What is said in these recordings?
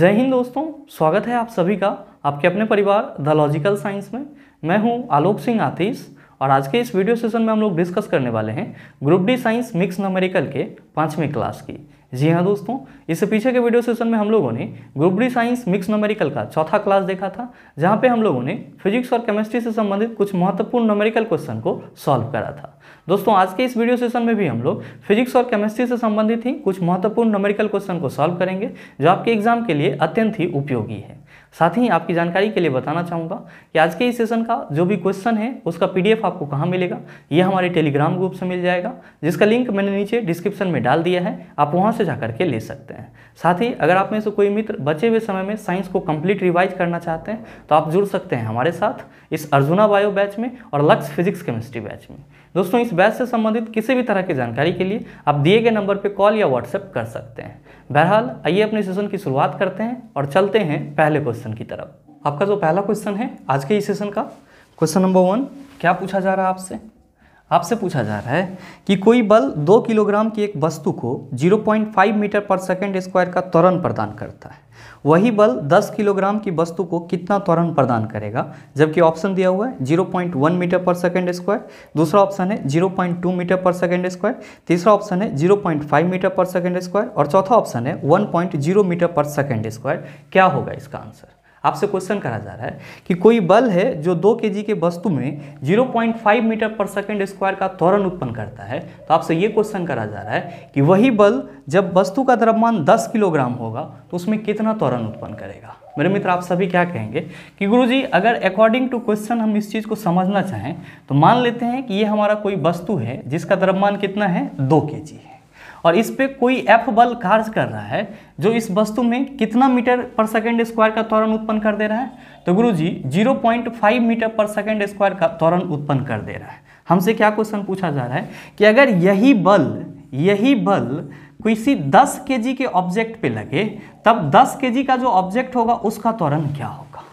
जय हिंद दोस्तों स्वागत है आप सभी का आपके अपने परिवार द लॉजिकल साइंस में मैं हूं आलोक सिंह आतीश और आज के इस वीडियो सेशन में हम लोग डिस्कस करने वाले हैं group D science mix numerical के पाँचवीं क्लास की जी हाँ दोस्तों इससे पीछे के वीडियो सेशन में हम लोगों ने group D science mix numerical का चौथा क्लास देखा था जहाँ पे हम लोगों ने फिजिक्स और केमिस्ट्री से संबंधित कुछ महत्वपूर्ण नमेरिकल क्वेश्चन को सॉल्व करा था दोस्तों आज के इस वीडियो सेशन में भी हम लोग फिजिक्स और केमिस्ट्री से संबंधित ही कुछ महत्वपूर्ण नोमेरिकल क्वेश्चन को सॉल्व करेंगे जो आपके एग्जाम के लिए अत्यंत ही उपयोगी है साथ ही आपकी जानकारी के लिए बताना चाहूँगा कि आज के इस सेशन का जो भी क्वेश्चन है उसका पीडीएफ आपको कहाँ मिलेगा ये हमारे टेलीग्राम ग्रुप से मिल जाएगा जिसका लिंक मैंने नीचे डिस्क्रिप्शन में डाल दिया है आप वहाँ से जा करके ले सकते हैं साथ ही अगर आप में से कोई मित्र बचे हुए समय में साइंस को कंप्लीट रिवाइज करना चाहते हैं तो आप जुड़ सकते हैं हमारे साथ इस अर्जुना बायो बैच में और लक्स फिजिक्स केमिस्ट्री बैच में दोस्तों इस बैच से संबंधित किसी भी तरह की जानकारी के लिए आप दिए गए नंबर पर कॉल या व्हाट्सएप कर सकते हैं बहरहाल आइए अपने सेशन की शुरुआत करते हैं और चलते हैं पहले क्वेश्चन की तरफ आपका जो पहला क्वेश्चन है आज के इस सेशन का क्वेश्चन नंबर वन क्या पूछा जा रहा है आपसे आपसे पूछा जा रहा है कि कोई बल दो किलोग्राम की एक वस्तु को 0.5 मीटर पर सेकेंड स्क्वायर का त्वरण प्रदान करता है वही बल 10 किलोग्राम की वस्तु को कितना त्वरण प्रदान करेगा जबकि ऑप्शन दिया हुआ है 0.1 मीटर पर सेकेंड स्क्वायर दूसरा ऑप्शन है 0.2 मीटर पर सेकेंड स्क्वायर तीसरा ऑप्शन है 0.5 मीटर पर सेकेंड स्क्वायर और चौथा ऑप्शन है 1.0 मीटर पर सेकेंड स्क्वायर क्या होगा इसका आंसर आपसे क्वेश्चन करा जा रहा है कि कोई बल है जो दो के के वस्तु में 0.5 मीटर पर सेकेंड स्क्वायर का त्वरण उत्पन्न करता है तो आपसे ये क्वेश्चन करा जा रहा है कि वही बल जब वस्तु का द्रव्यमान 10 किलोग्राम होगा तो उसमें कितना त्वरण उत्पन्न करेगा मेरे मित्र आप सभी क्या कहेंगे कि गुरुजी अगर अकॉर्डिंग टू क्वेश्चन हम इस चीज़ को समझना चाहें तो मान लेते हैं कि ये हमारा कोई वस्तु है जिसका द्रव्यमान कितना है दो के है और इस पर कोई एफ बल कार्य कर रहा है जो इस वस्तु में कितना मीटर पर सेकेंड स्क्वायर का त्वरण उत्पन्न कर दे रहा है तो गुरु जी जीरो मीटर पर सेकेंड स्क्वायर का त्वरण उत्पन्न कर दे रहा है हमसे क्या क्वेश्चन पूछा जा रहा है कि अगर यही बल यही बल किसी 10 के के ऑब्जेक्ट पे लगे तब 10 के का जो ऑब्जेक्ट होगा उसका त्वरण क्या होगा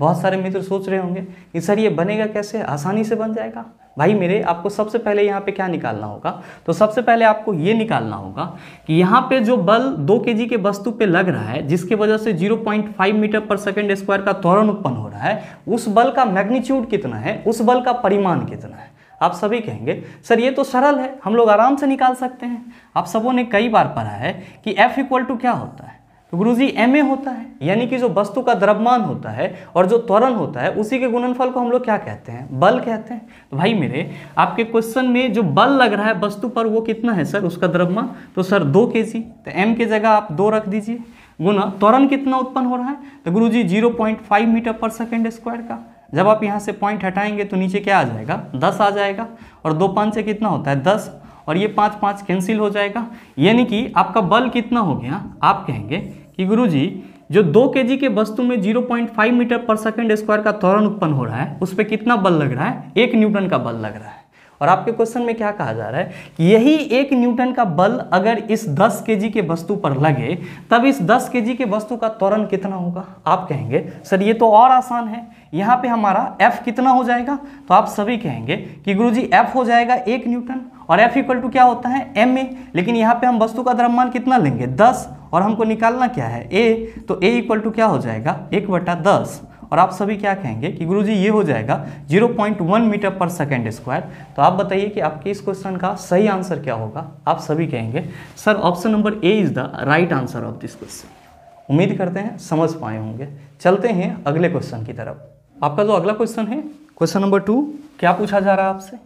बहुत सारे मित्र सोच रहे होंगे कि सर ये बनेगा कैसे आसानी से बन जाएगा भाई मेरे आपको सबसे पहले यहाँ पे क्या निकालना होगा तो सबसे पहले आपको ये निकालना होगा कि यहाँ पे जो बल दो के के वस्तु पे लग रहा है जिसके वजह से 0.5 मीटर पर सेकेंड स्क्वायर का त्वरण उत्पन्न हो रहा है उस बल का मैग्नीट्यूड कितना है उस बल का परिमाण कितना है आप सभी कहेंगे सर ये तो सरल है हम लोग आराम से निकाल सकते हैं आप सबों ने कई बार पढ़ा है कि एफ़ इक्वल टू क्या होता है तो गुरु जी एम ए होता है यानी कि जो वस्तु का द्रव्यमान होता है और जो त्वरण होता है उसी के गुणनफल को हम लोग क्या कहते हैं बल कहते हैं तो भाई मेरे आपके क्वेश्चन में जो बल लग रहा है वस्तु पर वो कितना है सर उसका द्रव्यमान तो सर दो के जी तो एम के जगह आप दो रख दीजिए गुना त्वरण कितना उत्पन्न हो रहा है तो गुरु जी जीरो पॉइंट फाइव मीटर पर सेकेंड स्क्वायर का जब आप यहाँ से पॉइंट हटाएंगे तो नीचे क्या आ जाएगा दस आ जाएगा और दो पाँच से कितना होता है दस और ये पाँच पाँच कैंसिल हो जाएगा यानी कि आपका बल कितना हो गया आप कहेंगे कि गुरुजी जो दो के के वस्तु में 0.5 मीटर पर सेकेंड स्क्वायर का त्वरण उत्पन्न हो रहा है उस पर कितना बल लग रहा है एक न्यूटन का बल लग रहा है और आपके क्वेश्चन में क्या कहा जा रहा है कि यही एक न्यूटन का बल अगर इस 10 के के वस्तु पर लगे तब इस 10 के के वस्तु का त्वरण कितना होगा आप कहेंगे सर ये तो और आसान है यहाँ पे हमारा F कितना हो जाएगा तो आप सभी कहेंगे कि गुरुजी F हो जाएगा एक न्यूटन और F इक्वल टू क्या होता है एम ए लेकिन यहाँ पे हम वस्तु का द्रव्यमान कितना लेंगे दस और हमको निकालना क्या है ए तो ए इक्वल टू क्या हो जाएगा एक बटा दस और आप सभी क्या कहेंगे कि गुरुजी ये हो जाएगा 0.1 मीटर पर सेकेंड स्क्वायर तो आप बताइए कि आपके इस क्वेश्चन का सही आंसर क्या होगा आप सभी कहेंगे sir option number A is the right answer of this question उम्मीद करते हैं समझ पाए होंगे चलते हैं अगले क्वेश्चन की तरफ आपका जो अगला क्वेश्चन है क्वेश्चन नंबर टू क्या पूछा जा रहा है आपसे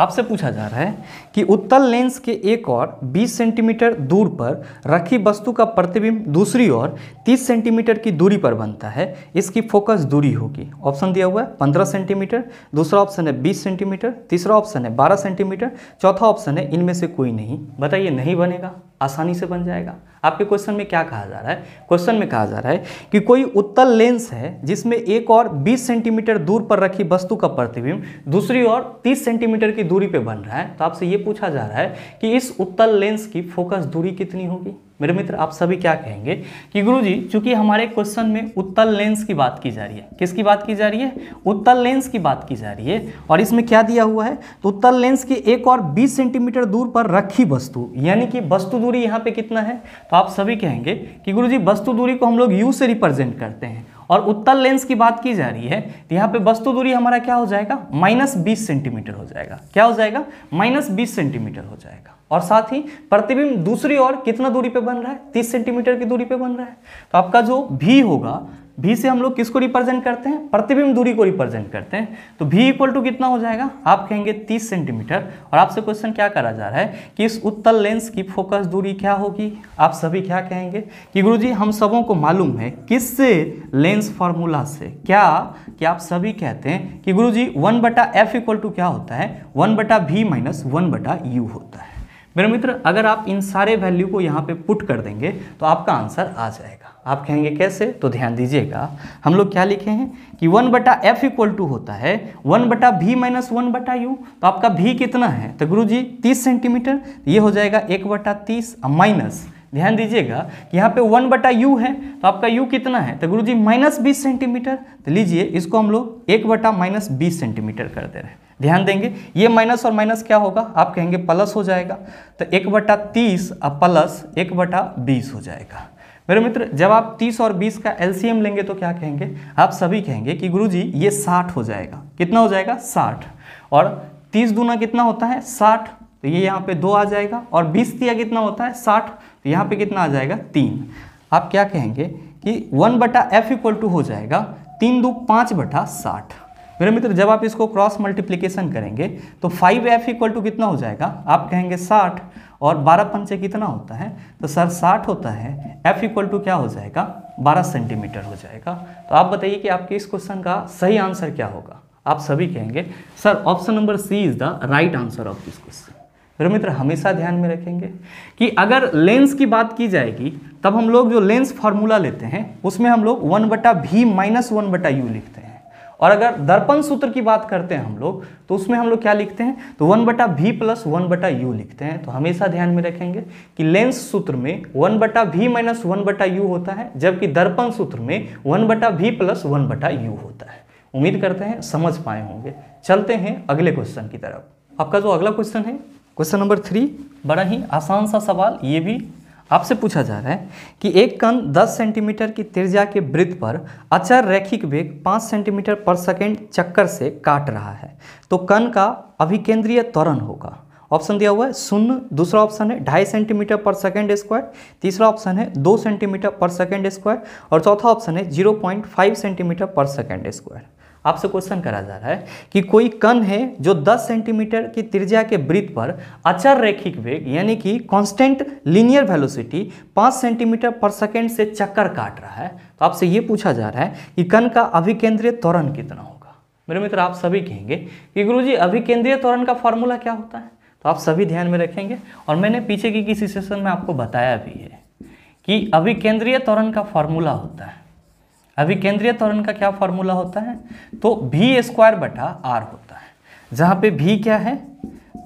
आपसे पूछा जा रहा है कि उत्तल लेंस के एक और 20 सेंटीमीटर दूर पर रखी वस्तु का प्रतिबिंब दूसरी ओर 30 सेंटीमीटर की दूरी पर बनता है इसकी फोकस दूरी होगी ऑप्शन दिया हुआ है 15 सेंटीमीटर दूसरा ऑप्शन है 20 सेंटीमीटर तीसरा ऑप्शन है 12 सेंटीमीटर चौथा ऑप्शन है इनमें से कोई नहीं बताइए नहीं बनेगा आसानी से बन जाएगा आपके क्वेश्चन में क्या कहा जा रहा है क्वेश्चन में कहा जा रहा है कि कोई उत्तल लेंस है जिसमें एक और 20 सेंटीमीटर दूर पर रखी वस्तु का प्रतिबिंब दूसरी ओर 30 सेंटीमीटर की दूरी पर बन रहा है तो आपसे ये पूछा जा रहा है कि इस उत्तल लेंस की फोकस दूरी कितनी होगी मेरे मित्र आप सभी क्या कहेंगे कि गुरुजी चूंकि हमारे क्वेश्चन में उत्तल लेंस की बात की जा रही है किसकी बात की जा रही है उत्तल लेंस की बात की जा रही है और इसमें क्या दिया हुआ है तो उत्तल लेंस की एक और 20 सेंटीमीटर दूर पर रखी वस्तु यानी कि वस्तु दूरी यहाँ पे कितना है तो आप सभी कहेंगे कि गुरु जी वस्तु दूरी को हम लोग यू से रिप्रेजेंट करते हैं और उत्तल लेंस की बात की जा रही है तो यहाँ पे वस्तु दूरी हमारा क्या हो जाएगा माइनस बीस सेंटीमीटर हो जाएगा क्या हो जाएगा माइनस बीस सेंटीमीटर हो जाएगा और साथ ही प्रतिबिंब दूसरी ओर कितना दूरी पे बन रहा है तीस सेंटीमीटर की दूरी पे बन रहा है तो आपका जो भी होगा भी से हम लोग किसको रिप्रेजेंट करते हैं प्रतिबिंब दूरी को रिप्रेजेंट करते हैं तो भी इक्वल टू कितना हो जाएगा आप कहेंगे 30 सेंटीमीटर और आपसे क्वेश्चन क्या करा जा रहा है कि इस उत्तल लेंस की फोकस दूरी क्या होगी आप सभी क्या कहेंगे कि गुरुजी हम सबों को मालूम है किससे लेंस फार्मूला से क्या कि आप सभी कहते हैं कि गुरु जी वन बटा एफ इक्वल टू क्या होता है वन बटा भी माइनस वन बटा यू होता है मेरे मित्र अगर आप इन सारे वैल्यू को यहाँ पे पुट कर देंगे तो आपका आंसर आ जाएगा आप कहेंगे कैसे तो ध्यान दीजिएगा हम लोग क्या लिखे हैं कि वन बटा एफ इक्वल टू होता है वन बटा भी माइनस वन बटा यू तो आपका भी कितना है तो गुरु जी तीस सेंटीमीटर ये हो जाएगा एक बटा तीस माइनस ध्यान दीजिएगा कि यहाँ पे वन बटा यू है तो आपका यू कितना है तो गुरु जी माइनस बीस सेंटीमीटर तो लीजिए इसको हम लोग एक बटा माइनस बीस सेंटीमीटर कर दे रहे हैं ध्यान देंगे ये माइनस और माइनस क्या होगा आप कहेंगे प्लस हो जाएगा तो एक बटा तीस और प्लस एक बटा बीस हो जाएगा मेरे मित्र जब आप 30 और 20 का एलसीएम लेंगे तो क्या कहेंगे आप सभी कहेंगे कि गुरुजी ये 60 हो जाएगा कितना हो जाएगा 60 और 30 दूना कितना होता है 60 तो ये यहाँ पे दो आ जाएगा और 20 दिया कितना होता है 60 तो यहाँ पे कितना आ जाएगा तीन आप क्या कहेंगे कि वन बटा एफ इक्वल टू हो जाएगा तीन दो पाँच बटा साठ मेरे मित्र जब आप इसको क्रॉस मल्टीप्लीकेशन करेंगे तो फाइव एफ इक्वल टू कितना हो जाएगा आप कहेंगे साठ और बारह पंचे कितना होता है तो सर साठ होता है एफ इक्वल टू क्या हो जाएगा बारह सेंटीमीटर हो जाएगा तो आप बताइए कि आपके इस क्वेश्चन का सही आंसर क्या होगा आप सभी कहेंगे sir option number C is the right answer of this question मेरे मित्र हमेशा ध्यान में रखेंगे कि अगर लेंस की बात की जाएगी तब हम लोग जो लेंस फार्मूला लेते हैं उसमें हम लोग वन बटा भी माइनस वन बटा यू लिखते हैं और अगर दर्पण सूत्र की बात करते हैं हम लोग तो उसमें हम लोग क्या लिखते हैं तो वन बटा भी प्लस वन बटा यू लिखते हैं तो हमेशा ध्यान में रखेंगे कि लेंस सूत्र में वन बटा भी माइनस वन बटा यू होता है जबकि दर्पण सूत्र में वन बटा भी प्लस वन बटा यू होता है उम्मीद करते हैं समझ पाए होंगे चलते हैं अगले क्वेश्चन की तरफ आपका जो अगला क्वेश्चन है क्वेश्चन नंबर थ्री बड़ा ही आसान सा सवाल ये भी आपसे पूछा जा रहा है कि एक कण 10 सेंटीमीटर की त्रिज्या के वृत्त पर अचर रैखिक वेग 5 सेंटीमीटर पर सेकेंड चक्कर से काट रहा है तो कण का अभिकेंद्रीय त्वरण होगा ऑप्शन दिया हुआ है शून्य दूसरा ऑप्शन है ढाई सेंटीमीटर पर सेकेंड स्क्वायर तीसरा ऑप्शन है दो सेंटीमीटर पर सेकेंड स्क्वायर और चौथा ऑप्शन है zero point five centimetre per second square आपसे क्वेश्चन करा जा रहा है कि कोई कण है जो 10 सेंटीमीटर की त्रिज्या के वृत्त पर अचर रेखिक वेग यानी कि constant linear velocity 5 centimetre per second से चक्कर काट रहा है तो आपसे ये पूछा जा रहा है कि कण का अभिकेंद्रीय त्वरण कितना होगा मेरे मित्र आप सभी कहेंगे कि गुरु जी अभिकेंद्रीय त्वरण का फॉर्मूला क्या होता है तो आप सभी ध्यान में रखेंगे और मैंने पीछे की किसी सेशन में आपको बताया भी है कि अभिकेंद्रीय त्वरण का फॉर्मूला होता है अभी केंद्रीय त्वरण का क्या फॉर्मूला होता है तो भी स्क्वायर बटा आर होता है जहाँ पे भी क्या है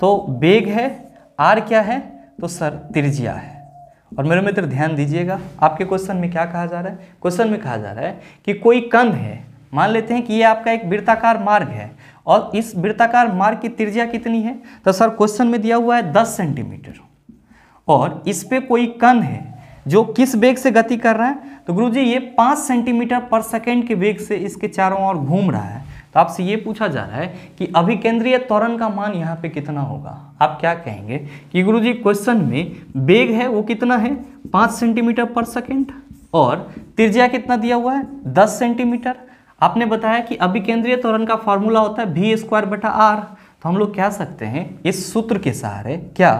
तो बेग है आर क्या है तो सर त्रिज्या है और मेरे मित्र ध्यान दीजिएगा आपके क्वेश्चन में क्या कहा जा रहा है क्वेश्चन में कहा जा रहा है कि कोई कंध है मान लेते हैं कि ये आपका एक वृत्ताकार मार्ग है और इस वृत्ताकार मार्ग की त्रिज्या कितनी है तो सर क्वेश्चन में दिया हुआ है दस सेंटीमीटर और इस पर कोई कंध है जो किस बेग से गति कर रहा है तो गुरु जी ये पाँच सेंटीमीटर पर सेकेंड के वेग से इसके चारों ओर घूम रहा है तो आपसे ये पूछा जा रहा है कि अभिकेंद्रीय त्वरण का मान यहाँ पे कितना होगा आप क्या कहेंगे कि गुरुजी क्वेश्चन में वेग है वो कितना है पाँच सेंटीमीटर पर सेकेंड और त्रिज्या कितना दिया हुआ है दस सेंटीमीटर आपने बताया कि अभिकेंद्रीय त्वरण का फॉर्मूला होता है भी स्क्वायर बटा आर तो हम लोग कह सकते हैं इस सूत्र के सहारे क्या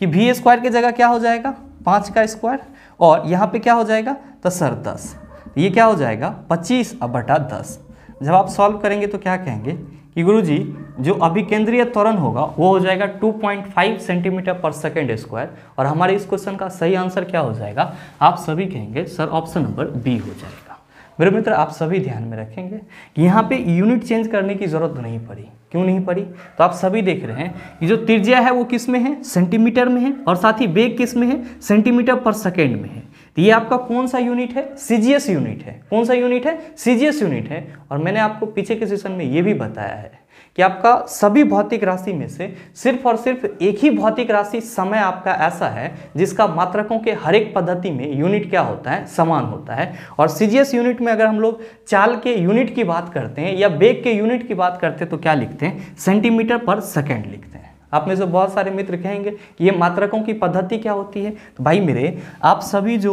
कि भी स्क्वायर की जगह क्या हो जाएगा पाँच का स्क्वायर और यहाँ पे क्या हो जाएगा तो सर दस ये क्या हो जाएगा पच्चीस अब बटा दस जब आप सॉल्व करेंगे तो क्या कहेंगे कि गुरुजी जो अभिकेंद्रीय त्वरण होगा वो हो जाएगा 2.5 सेंटीमीटर पर सेकेंड स्क्वायर और हमारे इस क्वेश्चन का सही आंसर क्या हो जाएगा आप सभी कहेंगे सर ऑप्शन नंबर बी हो जाएगा मेरे मित्र आप सभी ध्यान में रखेंगे कि यहाँ पे यूनिट चेंज करने की ज़रूरत नहीं पड़ी क्यों नहीं पड़ी तो आप सभी देख रहे हैं कि जो त्रिज्या है वो किस में है सेंटीमीटर में है और साथ ही वेग किस में है सेंटीमीटर पर सेकेंड में है तो ये आपका कौन सा यूनिट है सीजीएस यूनिट है कौन सा यूनिट है सीजीएस यूनिट है और मैंने आपको पीछे के सेशन में ये भी बताया है कि आपका सभी भौतिक राशि में से सिर्फ और सिर्फ एक ही भौतिक राशि समय आपका ऐसा है जिसका मात्रकों के हर एक पद्धति में यूनिट क्या होता है समान होता है और सीजीएस यूनिट में अगर हम लोग चाल के यूनिट की बात करते हैं या बेग के यूनिट की बात करते हैं तो क्या लिखते हैं सेंटीमीटर पर सेकेंड लिखते हैं आप में से बहुत सारे मित्र कहेंगे कि ये मात्रकों की पद्धति क्या होती है तो भाई मेरे आप सभी जो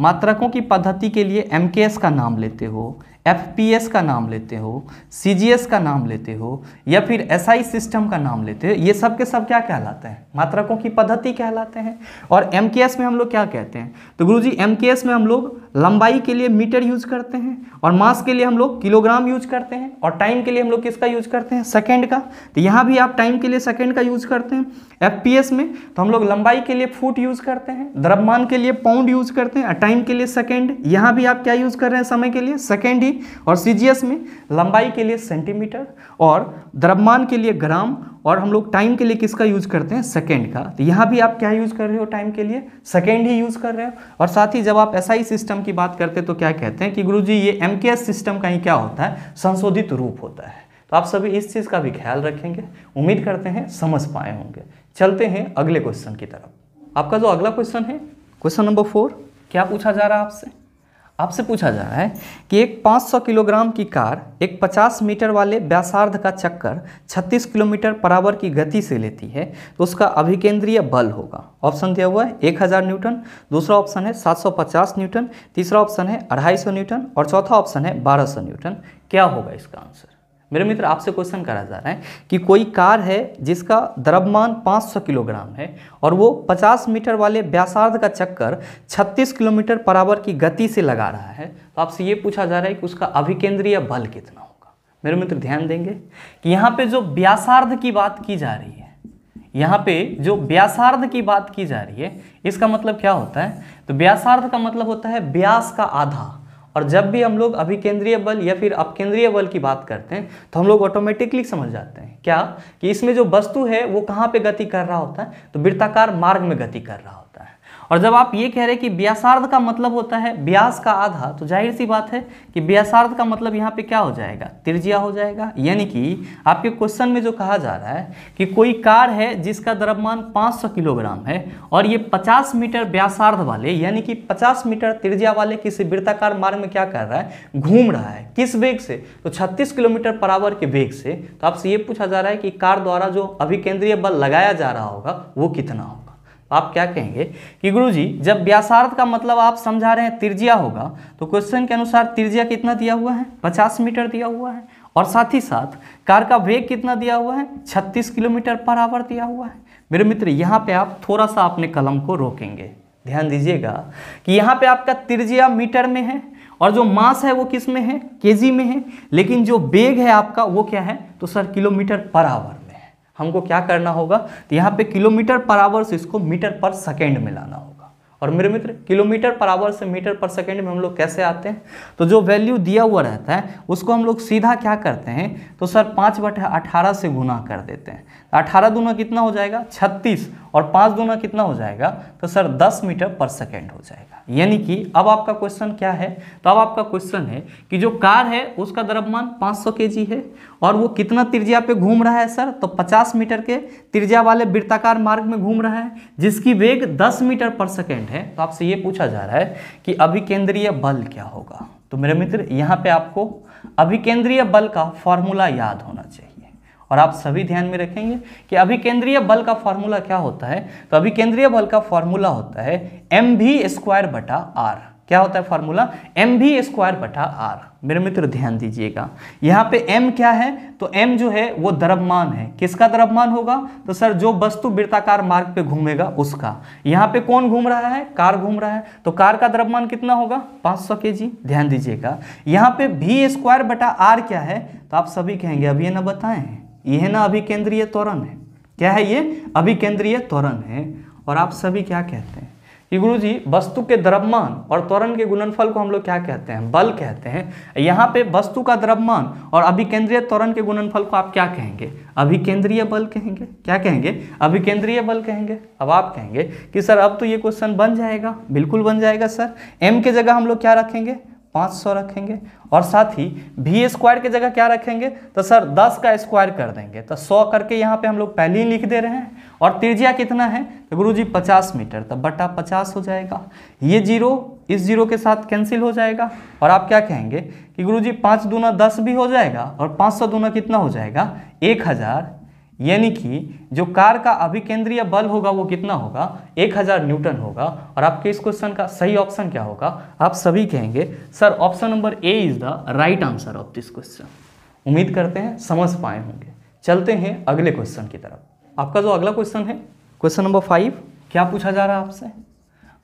मात्रकों की पद्धति के लिए एम का नाम लेते हो एफ का नाम लेते हो सी का नाम लेते हो या फिर एस SI सिस्टम का नाम लेते हो ये सब के सब क्या कहलाते हैं मात्रकों की पद्धति कहलाते हैं और एम में हम लोग क्या कहते हैं तो गुरु जी एम में हम लोग लंबाई के लिए मीटर यूज करते हैं और मास के लिए हम लोग किलोग्राम यूज करते हैं और टाइम के लिए हम लोग किसका यूज करते हैं सेकेंड का तो यहाँ भी आप टाइम के लिए सेकेंड का यूज करते हैं एफ में तो हम लोग लंबाई के लिए फुट यूज करते हैं द्रव्यमान के लिए पाउंड यूज करते हैं और टाइम के लिए सेकेंड यहाँ भी आप क्या यूज कर रहे हैं समय के लिए सेकेंड ही और सी में लंबाई के लिए सेंटीमीटर और द्रव्यमान के लिए ग्राम और हम लोग टाइम के लिए किसका यूज करते हैं सेकेंड का तो यहाँ भी आप क्या यूज कर रहे हो टाइम के लिए सेकेंड ही यूज कर रहे हो और साथ ही जब आप एस SI सिस्टम की बात करते हैं तो क्या कहते हैं कि गुरु ये एम सिस्टम का ही क्या होता है संशोधित रूप होता है तो आप सभी इस चीज़ का भी ख्याल रखेंगे उम्मीद करते हैं समझ पाए होंगे चलते हैं अगले क्वेश्चन की तरफ आपका जो अगला क्वेश्चन है क्वेश्चन नंबर फोर क्या पूछा जा रहा है आपसे आपसे पूछा जा रहा है कि एक 500 किलोग्राम की कार एक 50 मीटर वाले व्यासार्ध का चक्कर 36 किलोमीटर पर आवर की गति से लेती है तो उसका अभिकेंद्रीय बल होगा ऑप्शन दिया हुआ है 1000 न्यूटन दूसरा ऑप्शन है 750 न्यूटन तीसरा ऑप्शन है 250 न्यूटन और चौथा ऑप्शन है 1200 न्यूटन क्या होगा इसका आंसर मेरे मित्र आपसे क्वेश्चन करा जा रहा है कि कोई कार है जिसका द्रव्यमान 500 किलोग्राम है और वो 50 मीटर वाले व्यासार्ध का चक्कर 36 किलोमीटर बराबर की गति से लगा रहा है तो आपसे ये पूछा जा रहा है कि उसका अभिकेंद्रीय बल कितना होगा मेरे मित्र ध्यान देंगे कि यहाँ पे जो व्यासार्ध की बात की जा रही है यहाँ पे जो व्यासार्ध की बात की जा रही है इसका मतलब क्या होता है तो व्यासार्ध का मतलब होता है व्यास का आधा और जब भी हम लोग अभिकेंद्रीय बल या फिर अपकेंद्रीय बल की बात करते हैं तो हम लोग ऑटोमेटिकली समझ जाते हैं क्या कि इसमें जो वस्तु है वो कहाँ पे गति कर रहा होता है तो वृत्ताकार मार्ग में गति कर रहा होता है और जब आप ये कह रहे हैं कि व्यासार्ध का मतलब होता है व्यास का आधा तो जाहिर सी बात है कि व्यासार्ध का मतलब यहाँ पे क्या हो जाएगा त्रिज्या हो जाएगा यानी कि आपके क्वेश्चन में जो कहा जा रहा है कि कोई कार है जिसका द्रव्यमान 500 किलोग्राम है और ये 50 मीटर व्यासार्ध वाले यानी कि 50 मीटर त्रिज्या वाले किसी वृत्ताकार मार्ग में क्या कर रहा है घूम रहा है किस वेग से तो छत्तीस किलोमीटर पर आवर के वेग से तो आपसे ये पूछा जा रहा है कि कार द्वारा जो अभिकेंद्रीय बल लगाया जा रहा होगा वो कितना होगा आप क्या कहेंगे कि गुरुजी जब व्यासार्थ का मतलब आप समझा रहे हैं त्रिज्या होगा तो क्वेश्चन के अनुसार त्रिज्या कितना दिया हुआ है 50 मीटर दिया हुआ है और साथ ही साथ कार का वेग कितना दिया हुआ है 36 किलोमीटर पर आवर दिया हुआ है मेरे मित्र यहाँ पे आप थोड़ा सा अपने कलम को रोकेंगे ध्यान दीजिएगा कि यहाँ पे आपका तिरजिया मीटर में है और जो मास है वो किस में है केजी में है लेकिन जो वेग है आपका वो क्या है तो सर किलोमीटर पर आवर हमको क्या करना होगा तो यहाँ पे किलोमीटर पर आवर से इसको मीटर पर सेकेंड में लाना होगा और मेरे मित्र किलोमीटर पर आवर से मीटर पर सेकेंड में हम लोग कैसे आते हैं तो जो वैल्यू दिया हुआ रहता है उसको हम लोग सीधा क्या करते हैं तो सर पाँच बटे अठारह से गुना कर देते हैं तो अठारह दूना कितना हो जाएगा छत्तीस और पाँच दूना कितना हो जाएगा तो सर दस मीटर पर सेकेंड हो जाएगा यानी कि अब आपका क्वेश्चन क्या है तो अब आपका क्वेश्चन है कि जो कार है उसका द्रव्यमान 500 जी है और वो कितना त्रिज्या पे घूम रहा है सर तो 50 मीटर के त्रिज्या वाले वृत्ताकार मार्ग में घूम रहा है जिसकी वेग 10 मीटर पर सेकेंड है तो आपसे ये पूछा जा रहा है कि अभिकेंद्रीय बल क्या होगा तो मेरे मित्र यहाँ पर आपको अभिकेंद्रीय बल का फॉर्मूला याद होना चाहिए और आप सभी ध्यान में रखेंगे कि अभी केंद्रीय बल का फॉर्मूला क्या होता है तो अभी केंद्रीय बल का फॉर्मूला होता है एम भी स्क्वायर बटा आर क्या होता है फॉर्मूला एम भी स्क्वायर बटा आर मेरे मित्र ध्यान दीजिएगा यहाँ पे m क्या है तो m जो है वो द्रव्यमान है किसका द्रव्यमान होगा तो सर जो वस्तु वृत्ताकार मार्ग पे घूमेगा उसका यहाँ पे कौन घूम रहा है कार घूम रहा है तो कार का द्रव्यमान कितना होगा 500 सौ के जी ध्यान दीजिएगा यहाँ पे भी स्क्वायर बटा आर क्या है तो आप सभी कहेंगे अभी ये ना बताएं यह ना हम्म। अभिकेंद्रीय त्वरण है क्या है ये अभिकेंद्रीय त्वरण है और आप सभी क्या कहते हैं कि गुरु जी वस्तु के द्रव्यमान और त्वरण के गुणनफल को हम लोग क्या कहते हैं बल कहते हैं यहाँ पे वस्तु का द्रव्यमान और अभिकेंद्रीय त्वरण के गुणनफल को आप क्या कहेंगे अभिकेंद्रीय बल कहेंगे क्या कहेंगे अभिकेंद्रीय बल कहेंगे अब आप कहेंगे कि सर अब तो ये क्वेश्चन बन जाएगा बिल्कुल बन जाएगा सर एम के जगह हम लोग क्या रखेंगे 500 रखेंगे और साथ ही भी स्क्वायर की जगह क्या रखेंगे तो सर 10 का स्क्वायर कर देंगे तो 100 करके यहाँ पे हम लोग पहले ही लिख दे रहे हैं और त्रिज्या कितना है तो गुरुजी 50 मीटर तो बटा 50 हो जाएगा ये जीरो इस जीरो के साथ कैंसिल हो जाएगा और आप क्या कहेंगे कि गुरुजी जी पाँच दूना दस भी हो जाएगा और पाँच सौ दूना कितना हो जाएगा एक हज़ार यानी कि जो कार का अभिकेंद्रीय बल होगा वो कितना होगा 1000 न्यूटन होगा और आपके इस क्वेश्चन का सही ऑप्शन क्या होगा आप सभी कहेंगे sir option number A is the right answer of this question उम्मीद करते हैं समझ पाए होंगे चलते हैं अगले क्वेश्चन की तरफ आपका जो अगला क्वेश्चन है क्वेश्चन नंबर फाइव क्या पूछा जा रहा है आपसे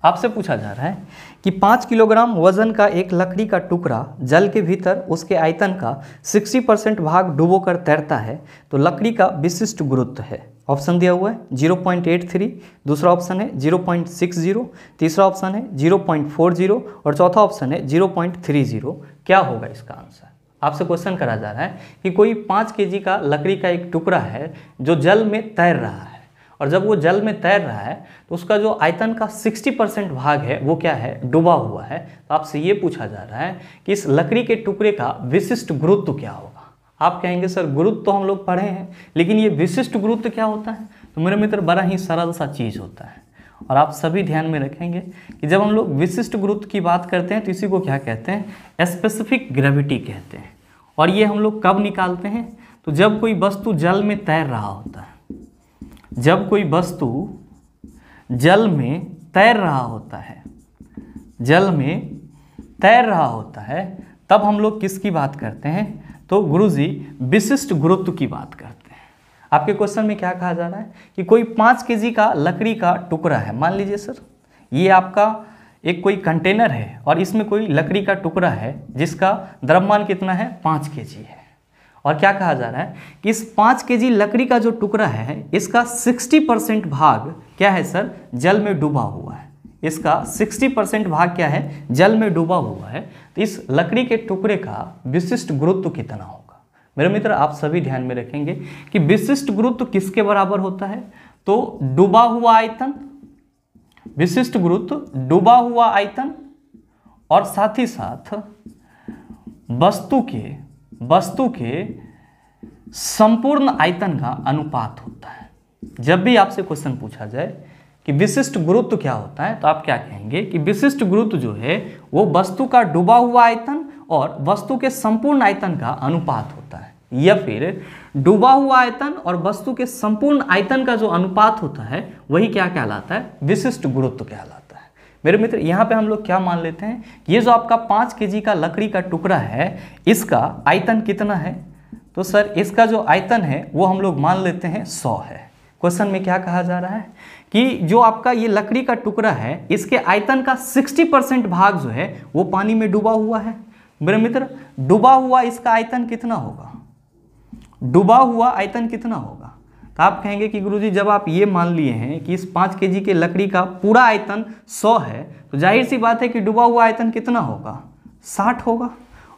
आपसे पूछा जा रहा है कि पाँच किलोग्राम वजन का एक लकड़ी का टुकड़ा जल के भीतर उसके आयतन का 60 परसेंट भाग डूबो कर तैरता है तो लकड़ी का विशिष्ट गुरुत्व है ऑप्शन दिया हुआ है 0.83 दूसरा ऑप्शन है 0.60 तीसरा ऑप्शन है 0.40 और चौथा ऑप्शन है 0.30 क्या होगा इसका आंसर आपसे क्वेश्चन करा जा रहा है कि कोई पाँच के का लकड़ी का एक टुकड़ा है जो जल में तैर रहा है और जब वो जल में तैर रहा है तो उसका जो आयतन का 60 परसेंट भाग है वो क्या है डूबा हुआ है तो आपसे ये पूछा जा रहा है कि इस लकड़ी के टुकड़े का विशिष्ट गुरुत्व क्या होगा आप कहेंगे सर गुरुत्व तो हम लोग पढ़े हैं लेकिन ये विशिष्ट गुरुत्व क्या होता है तो मेरे मित्र बड़ा ही सरल सा चीज़ होता है और आप सभी ध्यान में रखेंगे कि जब हम लोग विशिष्ट गुरुत्व की बात करते हैं तो इसी को क्या कहते हैं स्पेसिफिक ग्रेविटी कहते हैं और ये हम लोग कब निकालते हैं तो जब कोई वस्तु जल में तैर रहा होता है जब कोई वस्तु जल में तैर रहा होता है जल में तैर रहा होता है तब हम लोग किसकी बात करते हैं तो गुरुजी विशिष्ट गुरुत्व की बात करते हैं आपके क्वेश्चन में क्या कहा जा रहा है कि कोई पाँच के का लकड़ी का टुकड़ा है मान लीजिए सर ये आपका एक कोई कंटेनर है और इसमें कोई लकड़ी का टुकड़ा है जिसका द्रव्यमान कितना है पाँच के है और क्या कहा जा रहा है कि इस पाँच के जी लकड़ी का जो टुकड़ा है इसका सिक्सटी परसेंट भाग क्या है सर जल में डूबा हुआ है इसका सिक्सटी परसेंट भाग क्या है जल में डूबा हुआ है तो इस लकड़ी के टुकड़े का विशिष्ट गुरुत्व कितना होगा मेरे मित्र आप सभी ध्यान में रखेंगे कि विशिष्ट गुरुत्व किसके बराबर होता है तो डूबा हुआ आयतन विशिष्ट गुरुत्व डूबा हुआ आयतन और साथ ही साथ वस्तु के वस्तु के संपूर्ण आयतन का अनुपात होता है जब भी आपसे क्वेश्चन पूछा जाए कि विशिष्ट गुरुत्व क्या होता है तो आप क्या कहेंगे कि विशिष्ट गुरुत्व जो है वो वस्तु का डूबा हुआ आयतन और वस्तु के संपूर्ण आयतन का अनुपात होता है या फिर डूबा हुआ आयतन और वस्तु के संपूर्ण आयतन का जो अनुपात होता है वही क्या कहलाता है विशिष्ट गुरुत्व कहलाता है मेरे मित्र यहाँ पे हम लोग क्या मान लेते हैं ये जो आपका पाँच के का लकड़ी का टुकड़ा है इसका आयतन कितना है तो सर इसका जो आयतन है वो हम लोग मान लेते हैं सौ है क्वेश्चन में क्या कहा जा रहा है कि जो आपका ये लकड़ी का टुकड़ा है इसके आयतन का 60 परसेंट भाग जो है वो पानी में डूबा हुआ है मेरे मित्र डूबा हुआ इसका आयतन कितना होगा डूबा हुआ आयतन कितना होगा तो आप कहेंगे कि गुरुजी जब आप ये मान लिए हैं कि इस पाँच के के लकड़ी का पूरा आयतन सौ है तो जाहिर सी बात है कि डूबा हुआ आयतन कितना होगा साठ होगा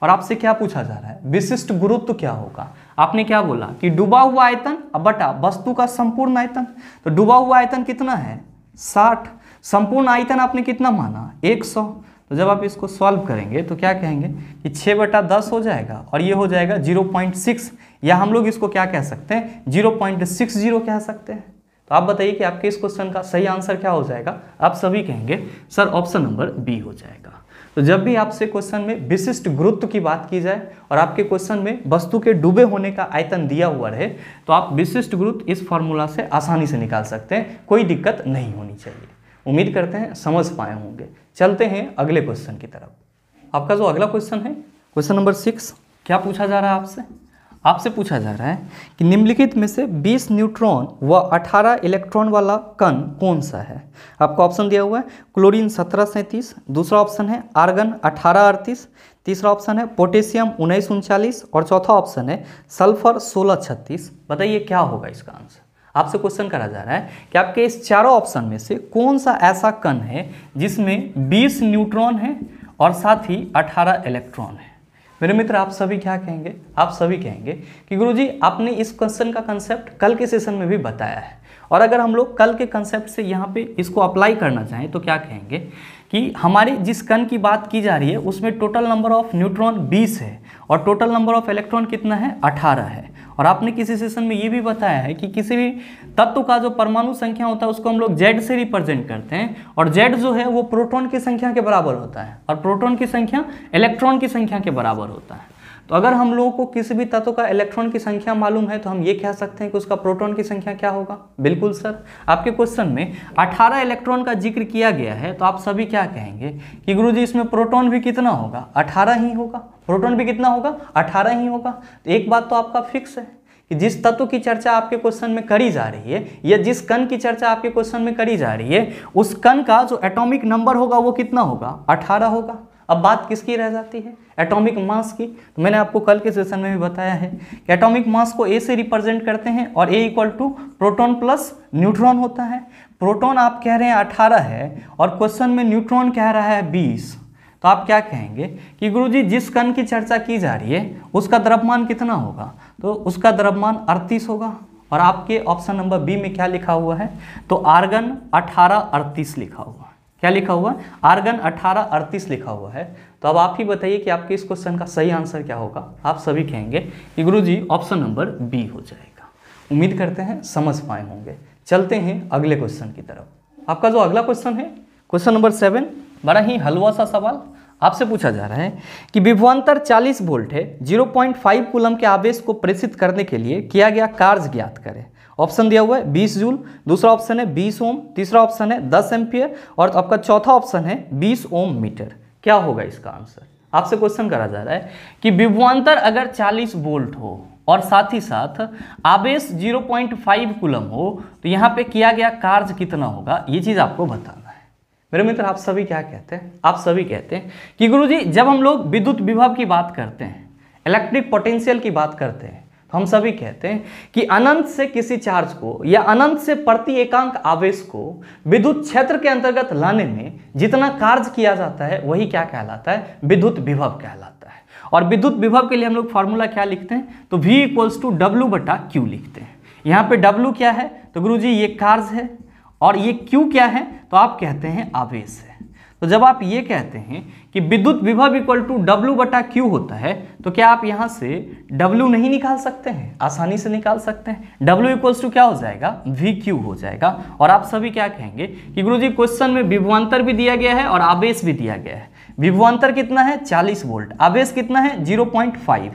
और आपसे क्या पूछा जा रहा है विशिष्ट गुरुत्व तो क्या होगा आपने क्या बोला कि डूबा हुआ आयतन बटा वस्तु का संपूर्ण आयतन तो डूबा हुआ आयतन कितना है साठ संपूर्ण आयतन आपने कितना माना एक सौ तो जब आप इसको सॉल्व करेंगे तो क्या कहेंगे कि छः बटा दस हो जाएगा और ये हो जाएगा जीरो पॉइंट सिक्स या हम लोग इसको क्या कह सकते हैं जीरो पॉइंट सिक्स जीरो कह सकते हैं तो आप बताइए कि आपके इस क्वेश्चन का सही आंसर क्या हो जाएगा आप सभी कहेंगे सर ऑप्शन नंबर बी हो जाएगा तो जब भी आपसे क्वेश्चन में विशिष्ट गुरुत्व की बात की जाए और आपके क्वेश्चन में वस्तु के डूबे होने का आयतन दिया हुआ रहे तो आप विशिष्ट गुरुत्व इस फॉर्मूला से आसानी से निकाल सकते हैं कोई दिक्कत नहीं होनी चाहिए उम्मीद करते हैं समझ पाए होंगे चलते हैं अगले क्वेश्चन की तरफ आपका जो अगला क्वेश्चन है क्वेश्चन नंबर सिक्स क्या पूछा जा रहा है आपसे आपसे पूछा जा रहा है कि निम्नलिखित में से 20 न्यूट्रॉन व 18 इलेक्ट्रॉन वाला कण कौन सा है आपको ऑप्शन दिया हुआ है क्लोरीन सत्रह सैंतीस दूसरा ऑप्शन है आर्गन अठारह अड़तीस तीसरा ऑप्शन है पोटेशियम उन्नीस उनचालीस और चौथा ऑप्शन है सल्फर सोलह छत्तीस बताइए क्या होगा इसका आंसर आपसे क्वेश्चन करा जा रहा है कि आपके इस चारों ऑप्शन में से कौन सा ऐसा कण है जिसमें 20 न्यूट्रॉन है और साथ ही 18 इलेक्ट्रॉन है मेरे मित्र आप सभी क्या कहेंगे आप सभी कहेंगे कि गुरुजी आपने इस क्वेश्चन का कंसेप्ट कल के सेशन में भी बताया है और अगर हम लोग कल के कंसेप्ट से यहाँ पे इसको अप्लाई करना चाहें तो क्या कहेंगे कि हमारे जिस कण की बात की जा रही है उसमें टोटल नंबर ऑफ न्यूट्रॉन 20 है और टोटल नंबर ऑफ इलेक्ट्रॉन कितना है 18 है और आपने किसी सेशन में ये भी बताया है कि किसी भी तत्व का जो परमाणु संख्या होता है उसको हम लोग जेड से रिप्रेजेंट करते हैं और जेड जो है वो प्रोटोन की संख्या के बराबर होता है और प्रोटोन की संख्या इलेक्ट्रॉन की संख्या के बराबर होता है तो अगर हम लोगों को किसी भी तत्व का इलेक्ट्रॉन की संख्या मालूम है तो हम ये कह सकते हैं कि उसका प्रोटॉन की संख्या क्या होगा बिल्कुल सर आपके क्वेश्चन में 18 इलेक्ट्रॉन का जिक्र किया गया है तो आप सभी क्या कहेंगे कि गुरुजी इसमें प्रोटॉन भी कितना होगा 18 ही होगा प्रोटॉन भी कितना होगा अठारह ही होगा तो एक बात तो आपका फिक्स है कि जिस तत्व की चर्चा आपके क्वेश्चन में करी जा रही है या जिस कण की चर्चा आपके क्वेश्चन में करी जा रही है उस कण का जो एटॉमिक नंबर होगा वो कितना होगा अठारह होगा अब बात किसकी रह जाती है एटॉमिक मास की तो मैंने आपको कल के सेशन में भी बताया है कि एटॉमिक मास को ए से रिप्रेजेंट करते हैं और A equal to proton plus neutron होता है प्रोटोन आप कह रहे हैं अठारह है और क्वेश्चन में न्यूट्रॉन कह रहा है बीस तो आप क्या कहेंगे कि गुरुजी जिस कण की चर्चा की जा रही है उसका द्रव्यमान कितना होगा तो उसका द्रव्यमान अड़तीस होगा और आपके ऑप्शन नंबर बी में क्या लिखा हुआ है तो आर्गन अठारह अड़तीस लिखा हुआ है क्या लिखा हुआ है आर्गन अठारह अड़तीस लिखा हुआ है तो अब आप ही बताइए कि आपके इस क्वेश्चन का सही आंसर क्या होगा आप सभी कहेंगे कि जी ऑप्शन नंबर बी हो जाएगा उम्मीद करते हैं समझ पाए होंगे चलते हैं अगले क्वेश्चन की तरफ आपका जो अगला क्वेश्चन है क्वेश्चन नंबर सेवन बड़ा ही हलवा सा सवाल आपसे पूछा जा रहा है कि विभवांतर 40 वोल्ट है 0.5 कूलम के आवेश को प्रेषित करने के लिए किया गया कार्य ज्ञात करें ऑप्शन दिया हुआ है 20 जूल दूसरा ऑप्शन है 20 ओम तीसरा ऑप्शन है 10 एम्पियर और तो आपका चौथा ऑप्शन है 20 ओम मीटर क्या होगा इसका आंसर आपसे क्वेश्चन करा जा रहा है कि विभवान्तर अगर चालीस वोल्ट हो और साथ ही साथ आवेश जीरो कुलम हो तो यहाँ पर किया गया कार्य कितना होगा ये चीज़ आपको बताना मेरे मित्र आप सभी क्या कहते हैं आप सभी कहते हैं कि गुरुजी जब हम लोग विद्युत विभव की बात करते हैं इलेक्ट्रिक पोटेंशियल की बात करते हैं तो हम सभी कहते हैं कि अनंत से किसी चार्ज को या अनंत से प्रति एकांक आवेश को विद्युत क्षेत्र के अंतर्गत लाने में जितना कार्य किया जाता है वही क्या कहलाता है विद्युत विभव कहलाता है और विद्युत विभव के लिए हम लोग फार्मूला क्या लिखते हैं तो V इक्वल्स टू डब्ल्यू बटा क्यू लिखते हैं यहाँ पे W क्या है तो गुरुजी ये कार्य है और ये क्यों क्या है तो आप कहते हैं आवेश है तो जब आप ये कहते हैं कि विद्युत विभव इक्वल टू डब्ल्यू बटा क्यू होता है तो क्या आप यहाँ से डब्ल्यू नहीं निकाल सकते हैं आसानी से निकाल सकते हैं डब्ल्यू इक्वल्स टू क्या हो जाएगा वी क्यू हो जाएगा और आप सभी क्या कहेंगे कि गुरुजी क्वेश्चन में विभवान्तर भी दिया गया है और आवेश भी दिया गया है विभवांतर कितना है 40 वोल्ट आवेश कितना है 0.5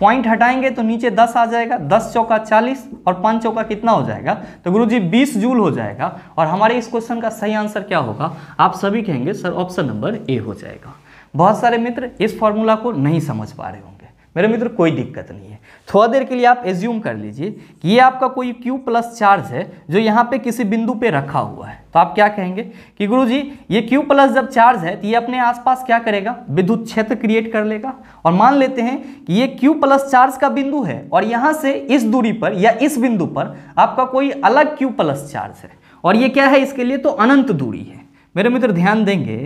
पॉइंट हटाएंगे तो नीचे 10 आ जाएगा 10 चौका 40 और 5 चौका कितना हो जाएगा तो गुरु जी बीस जूल हो जाएगा और हमारे इस क्वेश्चन का सही आंसर क्या होगा आप सभी कहेंगे सर ऑप्शन नंबर ए हो जाएगा बहुत सारे मित्र इस फॉर्मूला को नहीं समझ पा रहे होंगे मेरे मित्र कोई दिक्कत नहीं है थोड़ा देर के लिए आप एज्यूम कर लीजिए कि ये आपका कोई क्यू प्लस चार्ज है जो यहाँ पे किसी बिंदु पे रखा हुआ है तो आप क्या कहेंगे कि गुरु जी ये क्यू प्लस जब चार्ज है तो ये अपने आसपास क्या करेगा विद्युत क्षेत्र क्रिएट कर लेगा और मान लेते हैं कि ये क्यू प्लस चार्ज का बिंदु है और यहाँ से इस दूरी पर या इस बिंदु पर आपका कोई अलग क्यू प्लस चार्ज है और ये क्या है इसके लिए तो अनंत दूरी है मेरे मित्र ध्यान देंगे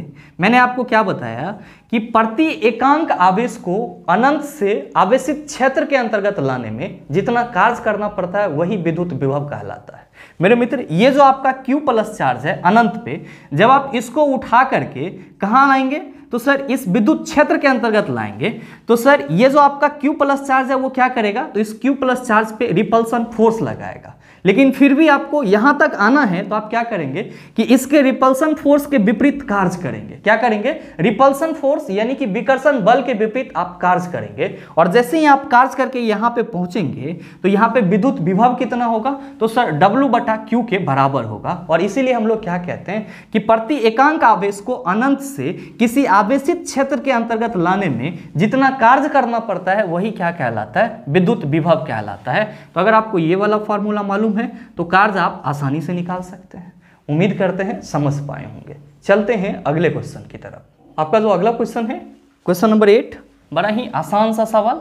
मैंने आपको क्या बताया कि प्रति एकांक आवेश को अनंत से आवेशित क्षेत्र के अंतर्गत लाने में जितना कार्य करना पड़ता है वही विद्युत विभव कहलाता है मेरे मित्र ये जो आपका Q प्लस चार्ज है अनंत पे जब आप इसको उठा करके कहाँ लाएंगे तो सर इस विद्युत क्षेत्र के अंतर्गत लाएंगे तो सर ये जो आपका Q प्लस चार्ज है वो क्या करेगा तो इस Q प्लस चार्ज पे रिपल्सन फोर्स लगाएगा लेकिन फिर भी आपको यहां तक आना है तो आप क्या करेंगे कि इसके रिपल्सन फोर्स के विपरीत कार्य करेंगे क्या करेंगे रिपल्सन फोर्स यानी कि विकर्षण बल के विपरीत आप कार्य करेंगे और जैसे ही आप कार्य करके यहां पे पहुंचेंगे तो यहाँ पे विद्युत विभव कितना होगा तो सर डब्ल्यू बटा क्यू के बराबर होगा और इसीलिए हम लोग क्या कहते हैं कि प्रति एकांक आवेश को अनंत से किसी आवेशित क्षेत्र के अंतर्गत लाने में जितना कार्य करना पड़ता है वही क्या कहलाता है विद्युत विभव कहलाता है तो अगर आपको ये वाला फॉर्मूला मालूम मालूम है तो कार्य आप आसानी से निकाल सकते हैं उम्मीद करते हैं समझ पाए होंगे चलते हैं अगले क्वेश्चन की तरफ आपका जो अगला क्वेश्चन है क्वेश्चन नंबर एट बड़ा ही आसान सा सवाल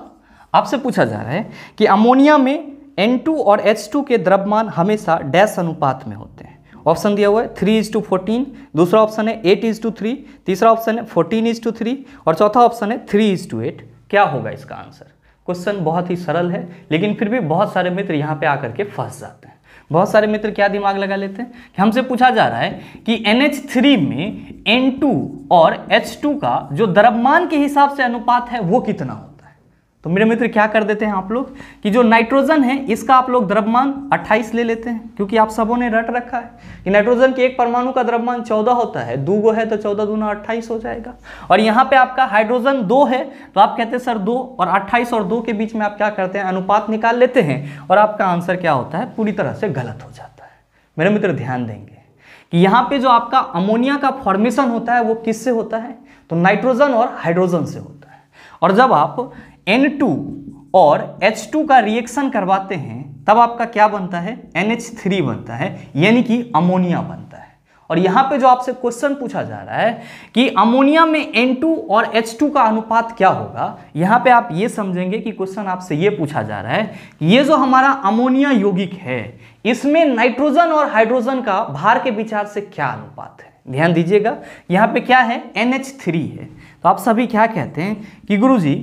आपसे पूछा जा रहा है कि अमोनिया में N2 और H2 के द्रव्यमान हमेशा डैश अनुपात में होते हैं ऑप्शन दिया हुआ है थ्री इज टू फोर्टीन दूसरा ऑप्शन है एट इज टू थ्री तीसरा ऑप्शन है फोर्टीन इज टू थ्री और चौथा ऑप्शन है थ्री इज टू एट क्या होगा इसका आंसर क्वेश्चन बहुत ही सरल है लेकिन फिर भी बहुत सारे मित्र यहाँ पे आकर के फंस जाते हैं बहुत सारे मित्र क्या दिमाग लगा लेते हैं कि हमसे पूछा जा रहा है कि NH3 में N2 और H2 का जो द्रव्यमान के हिसाब से अनुपात है वो कितना हो तो मेरे मित्र क्या कर देते हैं आप लोग कि जो नाइट्रोजन है इसका आप लोग द्रव्यमान 28 ले लेते हैं क्योंकि आप सबों ने रट रखा है कि नाइट्रोजन के एक परमाणु का द्रव्यमान 14 होता है दो गो है तो 14 दूना 28 हो जाएगा और यहाँ पे आपका हाइड्रोजन दो है तो आप कहते हैं सर दो और अट्ठाईस और दो के बीच में आप क्या करते हैं अनुपात निकाल लेते हैं और आपका आंसर क्या होता है पूरी तरह से गलत हो जाता है मेरे मित्र ध्यान देंगे कि यहाँ पे जो आपका अमोनिया का फॉर्मेशन होता है वो किससे होता है तो नाइट्रोजन और हाइड्रोजन से होता है और जब आप एन टू और एच टू का रिएक्शन करवाते हैं तब आपका क्या बनता है एन एच थ्री बनता है यानी कि अमोनिया बनता है और यहाँ पे जो आपसे क्वेश्चन पूछा जा रहा है कि अमोनिया में एन टू और एच टू का अनुपात क्या होगा यहाँ पे आप ये समझेंगे कि क्वेश्चन आपसे ये पूछा जा रहा है ये जो हमारा अमोनिया यौगिक है इसमें नाइट्रोजन और हाइड्रोजन का भार के विचार से क्या अनुपात है ध्यान दीजिएगा यहाँ पे क्या है थ्री है तो आप सभी क्या कहते हैं कि गुरुजी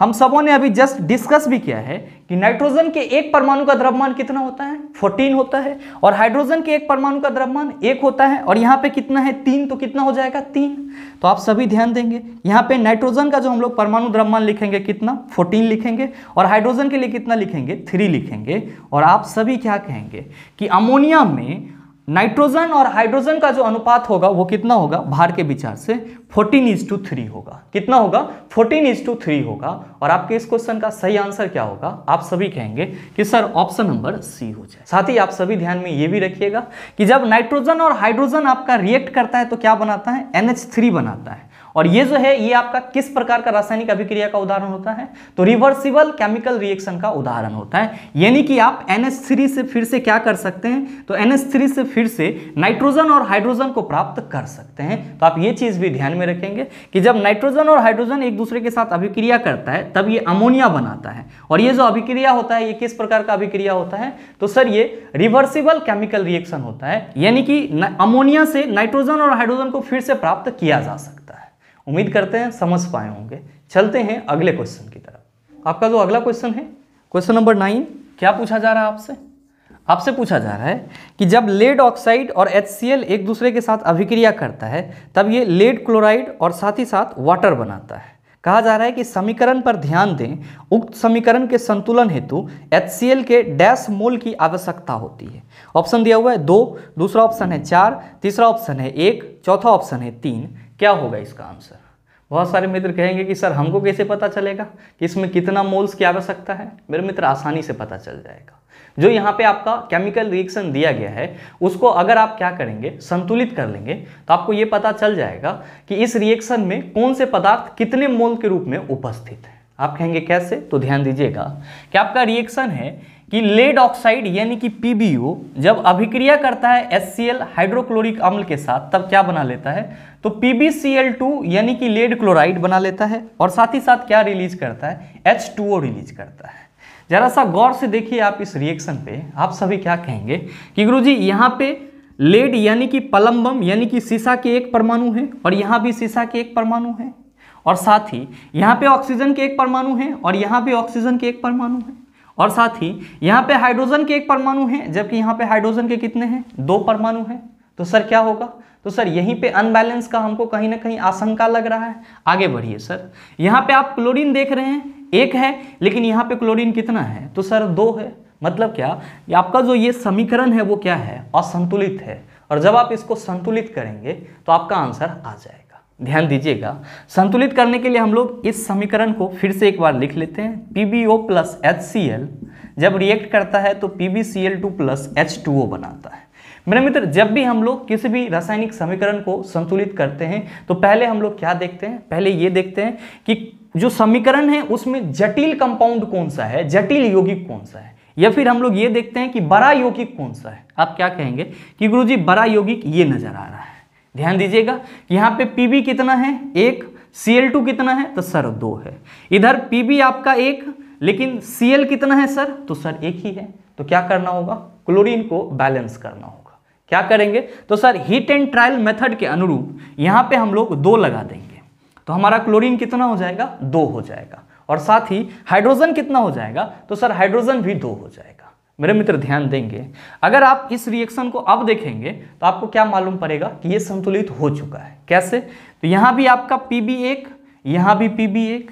हम सबों ने अभी जस्ट डिस्कस भी किया है कि नाइट्रोजन के एक परमाणु का द्रव्यमान कितना होता है 14 होता है और हाइड्रोजन के एक परमाणु का द्रव्यमान एक होता है और यहाँ पे कितना है तीन तो कितना हो जाएगा तीन तो आप सभी ध्यान देंगे यहाँ पे नाइट्रोजन का जो हम लोग परमाणु द्रव्यमान लिखेंगे कितना 14 लिखेंगे और हाइड्रोजन के लिए कितना लिखेंगे थ्री लिखेंगे और आप सभी क्या कहेंगे कि अमोनिया में नाइट्रोजन और हाइड्रोजन का जो अनुपात होगा वो कितना होगा भार के विचार से 14 इज टू थ्री होगा कितना होगा 14 इज टू थ्री होगा और आपके इस क्वेश्चन का सही आंसर क्या होगा आप सभी कहेंगे कि सर ऑप्शन नंबर सी हो जाए साथ ही आप सभी ध्यान में ये भी रखिएगा कि जब नाइट्रोजन और हाइड्रोजन आपका रिएक्ट करता है तो क्या बनाता है एनएच बनाता है और ये जो है ये आपका किस प्रकार का रासायनिक अभिक्रिया का उदाहरण होता है तो रिवर्सिबल केमिकल रिएक्शन का उदाहरण होता है यानी कि आप एन से फिर से क्या कर सकते हैं तो एन से फिर से नाइट्रोजन और हाइड्रोजन को प्राप्त कर सकते हैं तो आप ये चीज़ भी ध्यान में रखेंगे कि जब नाइट्रोजन और हाइड्रोजन एक दूसरे के साथ अभिक्रिया करता है तब ये अमोनिया बनाता है और ये जो अभिक्रिया होता है ये किस प्रकार का अभिक्रिया होता है तो सर ये रिवर्सिबल केमिकल रिएक्शन होता है यानी कि अमोनिया से नाइट्रोजन और हाइड्रोजन को फिर से प्राप्त किया जा सकता है उम्मीद करते हैं समझ पाए होंगे चलते हैं अगले क्वेश्चन की तरफ आपका जो अगला क्वेश्चन है क्वेश्चन नंबर नाइन क्या पूछा जा रहा है आपसे आपसे पूछा जा रहा है कि जब लेड ऑक्साइड और एच एक दूसरे के साथ अभिक्रिया करता है तब ये लेड क्लोराइड और साथ ही साथ वाटर बनाता है कहा जा रहा है कि समीकरण पर ध्यान दें उक्त समीकरण के संतुलन हेतु HCl के डैश मोल की आवश्यकता होती है ऑप्शन दिया हुआ है दो दूसरा ऑप्शन है चार तीसरा ऑप्शन है एक चौथा ऑप्शन है तीन क्या होगा इसका आंसर बहुत सारे मित्र कहेंगे कि सर हमको कैसे पता चलेगा कि इसमें कितना मोल्स की आवश्यकता है मेरे मित्र आसानी से पता चल जाएगा जो यहाँ पे आपका केमिकल रिएक्शन दिया गया है उसको अगर आप क्या करेंगे संतुलित कर लेंगे तो आपको ये पता चल जाएगा कि इस रिएक्शन में कौन से पदार्थ कितने मोल के रूप में उपस्थित है आप कहेंगे कैसे तो ध्यान दीजिएगा कि आपका रिएक्शन है कि लेड ऑक्साइड यानी कि पीबीओ जब अभिक्रिया करता है एससीएल हाइड्रोक्लोरिक अम्ल के साथ तब क्या बना लेता है तो PbCl2 यानी कि लेड क्लोराइड बना लेता है और साथ ही साथ क्या रिलीज करता है H2O रिलीज करता है जरा सा गौर से देखिए आप इस रिएक्शन पे आप सभी क्या कहेंगे कि गुरु जी यहाँ पे लेड यानी कि पलम्बम यानी कि सीसा के एक परमाणु है और यहाँ भी सीसा के एक परमाणु है और साथ ही यहाँ पे ऑक्सीजन के एक परमाणु है और यहाँ भी ऑक्सीजन के एक परमाणु है और साथ ही यहाँ पे हाइड्रोजन के एक परमाणु हैं जबकि यहाँ पे हाइड्रोजन के कितने हैं दो परमाणु हैं तो सर क्या होगा तो सर यहीं पे अनबैलेंस का हमको कहीं ना कहीं आशंका लग रहा है आगे बढ़िए सर यहाँ पे आप क्लोरीन देख रहे हैं एक है लेकिन यहाँ पे क्लोरीन कितना है तो सर दो है मतलब क्या आपका जो ये समीकरण है वो क्या है असंतुलित है और जब आप इसको संतुलित करेंगे तो आपका आंसर आ जाएगा ध्यान दीजिएगा संतुलित करने के लिए हम लोग इस समीकरण को फिर से एक बार लिख लेते हैं P B O plus H C L जब रिएक्ट करता है तो P B C L two plus H two O बनाता है मेरे मित्र जब भी हम लोग किसी भी रासायनिक समीकरण को संतुलित करते हैं तो पहले हम लोग क्या देखते हैं पहले ये देखते हैं कि जो समीकरण है उसमें जटिल कंपाउंड कौन सा है जटिल यौगिक कौन सा है या फिर हम लोग ये देखते हैं कि बड़ा यौगिक कौन सा है आप क्या कहेंगे कि जी बड़ा यौगिक ये नजर आ रहा है ध्यान दीजिएगा यहाँ पे पीबी कितना है एक Cl2 कितना है तो सर दो है इधर Pb आपका एक लेकिन Cl कितना है सर तो सर एक ही है तो क्या करना होगा क्लोरीन को बैलेंस करना होगा क्या करेंगे तो sir hit and trial method के अनुरूप यहाँ पे हम लोग दो लगा देंगे तो हमारा क्लोरीन कितना हो जाएगा दो हो जाएगा और साथ ही हाइड्रोजन कितना हो जाएगा तो सर हाइड्रोजन भी दो हो जाएगा मेरे मित्र ध्यान देंगे अगर आप इस रिएक्शन को अब देखेंगे तो आपको क्या मालूम पड़ेगा कि ये संतुलित हो चुका है कैसे तो यहाँ भी आपका पी बी एक यहाँ भी पी बी एक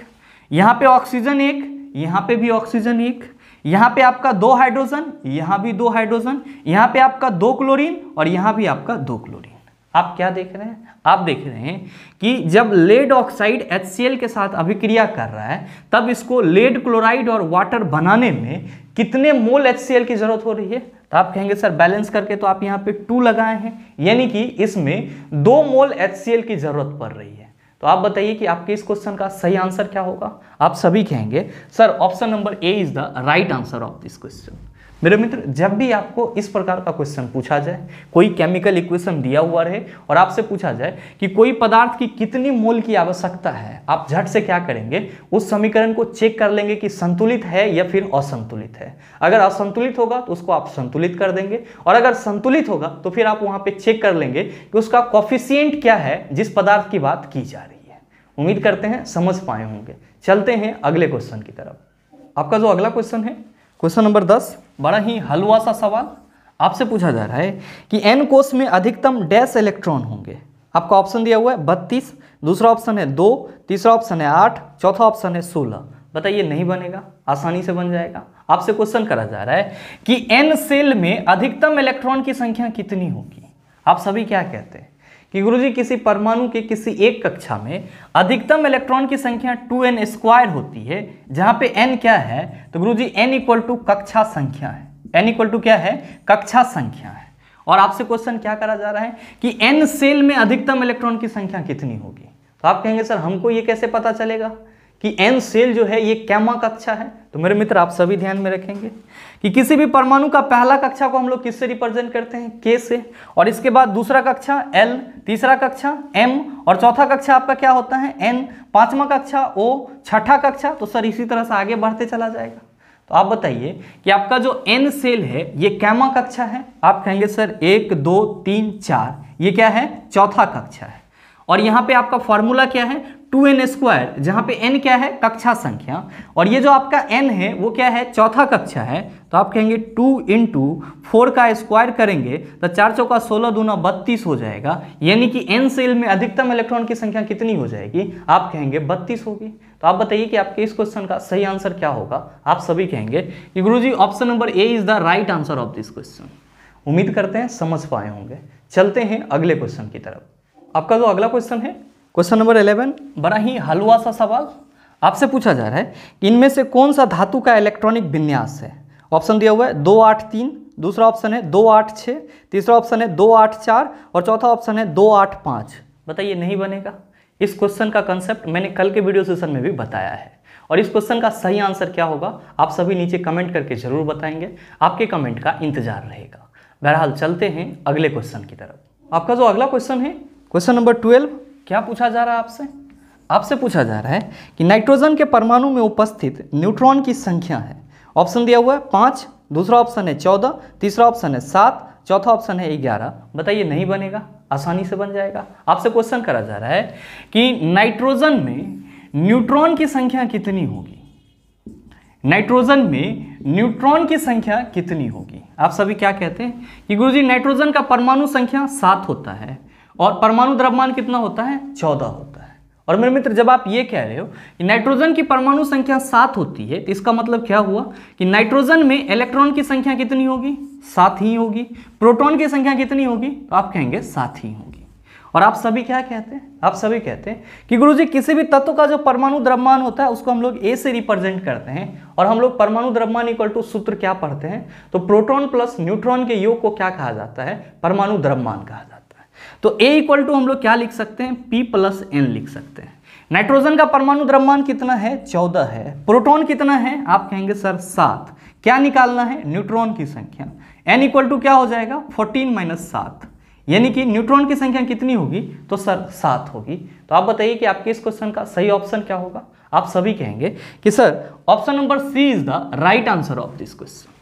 यहाँ पे ऑक्सीजन एक यहाँ पे भी ऑक्सीजन एक यहाँ पे आपका दो हाइड्रोजन यहाँ भी दो हाइड्रोजन यहाँ पे आपका दो क्लोरीन और यहाँ भी आपका दो क्लोरीन आप क्या देख रहे हैं आप देख रहे हैं कि जब लेड ऑक्साइड HCl के साथ अभिक्रिया कर रहा है तब इसको लेड क्लोराइड और वाटर बनाने में कितने मोल HCl की जरूरत हो रही है तो आप कहेंगे सर बैलेंस करके तो आप यहाँ पे टू लगाए हैं यानी कि इसमें दो मोल HCl की जरूरत पड़ रही है तो आप बताइए कि आपके इस क्वेश्चन का सही आंसर क्या होगा आप सभी कहेंगे sir option number A is the right answer of this question मेरे मित्र जब भी आपको इस प्रकार का क्वेश्चन पूछा जाए कोई केमिकल इक्वेशन दिया हुआ रहे और आपसे पूछा जाए कि कोई पदार्थ की कितनी मोल की आवश्यकता है आप झट से क्या करेंगे उस समीकरण को चेक कर लेंगे कि संतुलित है या फिर असंतुलित है अगर असंतुलित होगा तो उसको आप संतुलित कर देंगे और अगर संतुलित होगा तो फिर आप वहां पर चेक कर लेंगे कि उसका कॉफिशियंट क्या है जिस पदार्थ की बात की जा रही है उम्मीद करते हैं समझ पाए होंगे चलते हैं अगले क्वेश्चन की तरफ आपका जो अगला क्वेश्चन है क्वेश्चन नंबर दस बड़ा ही हलवा सा सवाल आपसे पूछा जा रहा है कि एन कोष में अधिकतम डैश इलेक्ट्रॉन होंगे आपका ऑप्शन दिया हुआ है बत्तीस दूसरा ऑप्शन है दो तीसरा ऑप्शन है आठ चौथा ऑप्शन है सोलह बताइए नहीं बनेगा आसानी से बन जाएगा आपसे क्वेश्चन करा जा रहा है कि एन सेल में अधिकतम इलेक्ट्रॉन की संख्या कितनी होगी आप सभी क्या कहते हैं कि गुरुजी किसी परमाणु के किसी एक कक्षा में अधिकतम इलेक्ट्रॉन की संख्या टू एन स्क्वायर होती है जहां पे n क्या है तो गुरुजी n इक्वल टू कक्षा संख्या है n इक्वल टू क्या है कक्षा संख्या है और आपसे क्वेश्चन क्या करा जा रहा है कि n सेल में अधिकतम इलेक्ट्रॉन की संख्या कितनी होगी तो आप कहेंगे सर हमको ये कैसे पता चलेगा कि एन सेल जो है ये कैमा कक्षा है तो मेरे मित्र आप सभी ध्यान में रखेंगे कि किसी भी परमाणु का पहला कक्षा को हम लोग किससे रिप्रेजेंट करते हैं के से और इसके बाद दूसरा कक्षा एल तीसरा कक्षा एम और चौथा कक्षा आपका क्या होता है एन पांचवा कक्षा ओ छठा कक्षा तो सर इसी तरह से आगे बढ़ते चला जाएगा तो आप बताइए कि आपका जो एन सेल है ये कैमा कक्षा है आप कहेंगे सर एक दो तीन चार ये क्या है चौथा कक्षा है और यहाँ पे आपका फॉर्मूला क्या है टू एन स्क्वायर जहाँ पे एन क्या है कक्षा संख्या और ये जो आपका एन है वो क्या है चौथा कक्षा है तो आप कहेंगे टू इन टू फोर का स्क्वायर करेंगे तो चार चौका सोलह दूना बत्तीस हो जाएगा यानी कि एन सेल में अधिकतम इलेक्ट्रॉन की संख्या कितनी हो जाएगी आप कहेंगे बत्तीस होगी तो आप बताइए कि आपके इस क्वेश्चन का सही आंसर क्या होगा आप सभी कहेंगे कि जी option number A is the right answer of this question उम्मीद करते हैं समझ पाए होंगे चलते हैं अगले क्वेश्चन की तरफ आपका जो अगला क्वेश्चन है क्वेश्चन नंबर इलेवन बड़ा ही हलवा सा सवाल आपसे पूछा जा रहा है कि इनमें से कौन सा धातु का इलेक्ट्रॉनिक विन्यास है ऑप्शन दिया हुआ है दो आठ तीन दूसरा ऑप्शन है दो आठ छः तीसरा ऑप्शन है दो आठ चार और चौथा ऑप्शन है दो आठ पाँच बताइए नहीं बनेगा इस क्वेश्चन का कंसेप्ट मैंने कल के वीडियो सेशन में भी बताया है और इस क्वेश्चन का सही आंसर क्या होगा आप सभी नीचे कमेंट करके ज़रूर बताएंगे आपके कमेंट का इंतजार रहेगा बहरहाल चलते हैं अगले क्वेश्चन की तरफ आपका जो अगला क्वेश्चन है क्वेश्चन नंबर ट्वेल्व क्या पूछा जा रहा है आपसे आपसे पूछा जा रहा है कि नाइट्रोजन के परमाणु में उपस्थित न्यूट्रॉन की संख्या है ऑप्शन दिया हुआ है पाँच दूसरा ऑप्शन है चौदह तीसरा ऑप्शन है सात चौथा ऑप्शन है ग्यारह बताइए नहीं बनेगा आसानी से बन जाएगा आपसे क्वेश्चन करा जा रहा है कि नाइट्रोजन में न्यूट्रॉन की संख्या कितनी होगी नाइट्रोजन में न्यूट्रॉन की संख्या कितनी होगी आप सभी क्या कहते हैं कि गुरुजी नाइट्रोजन का परमाणु संख्या सात होता है और परमाणु द्रव्यमान कितना होता है चौदह होता है और मेरे मित्र जब आप ये कह रहे हो कि नाइट्रोजन की परमाणु संख्या सात होती है तो इसका मतलब क्या हुआ कि नाइट्रोजन में इलेक्ट्रॉन की संख्या कितनी होगी सात ही होगी प्रोटॉन की संख्या कितनी होगी तो आप कहेंगे सात ही होगी और आप सभी क्या कहते हैं आप सभी कहते हैं कि गुरुजी किसी भी तत्व का जो परमाणु द्रव्यमान होता है उसको हम लोग ए से रिप्रेजेंट करते हैं और हम लोग परमाणु द्रव्यमान इक्वल टू सूत्र क्या पढ़ते हैं तो प्रोटॉन प्लस न्यूट्रॉन के योग को क्या कहा जाता है परमाणु द्रव्यमान कहा जाता है तो ए इक्वल टू हम लोग क्या लिख सकते हैं पी प्लस एन लिख सकते हैं नाइट्रोजन का परमाणु द्रव्यमान कितना है चौदह है प्रोटॉन कितना है आप कहेंगे सर सात क्या निकालना है न्यूट्रॉन की संख्या एन इक्वल टू क्या हो जाएगा फोर्टीन माइनस सात यानी कि न्यूट्रॉन की संख्या कितनी होगी तो सर सात होगी तो आप बताइए कि आपके इस क्वेश्चन का सही ऑप्शन क्या होगा आप सभी कहेंगे कि sir option number C is the right answer of this question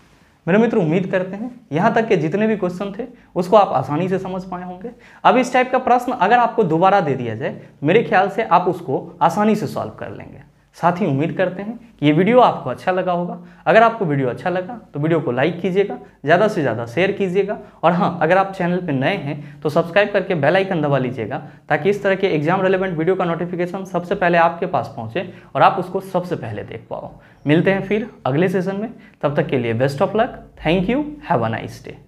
मेरे मित्र उम्मीद करते हैं यहाँ तक के जितने भी क्वेश्चन थे उसको आप आसानी से समझ पाए होंगे अब इस टाइप का प्रश्न अगर आपको दोबारा दे दिया जाए मेरे ख्याल से आप उसको आसानी से सॉल्व कर लेंगे साथ ही उम्मीद करते हैं कि ये वीडियो आपको अच्छा लगा होगा अगर आपको वीडियो अच्छा लगा तो वीडियो को लाइक कीजिएगा ज़्यादा से ज़्यादा शेयर कीजिएगा और हाँ अगर आप चैनल पर नए हैं तो सब्सक्राइब करके बेल आइकन दबा लीजिएगा ताकि इस तरह के एग्जाम रिलेवेंट वीडियो का नोटिफिकेशन सबसे पहले आपके पास पहुँचे और आप उसको सबसे पहले देख पाओ मिलते हैं फिर अगले सेशन में तब तक के लिए best of luck thank you have a nice day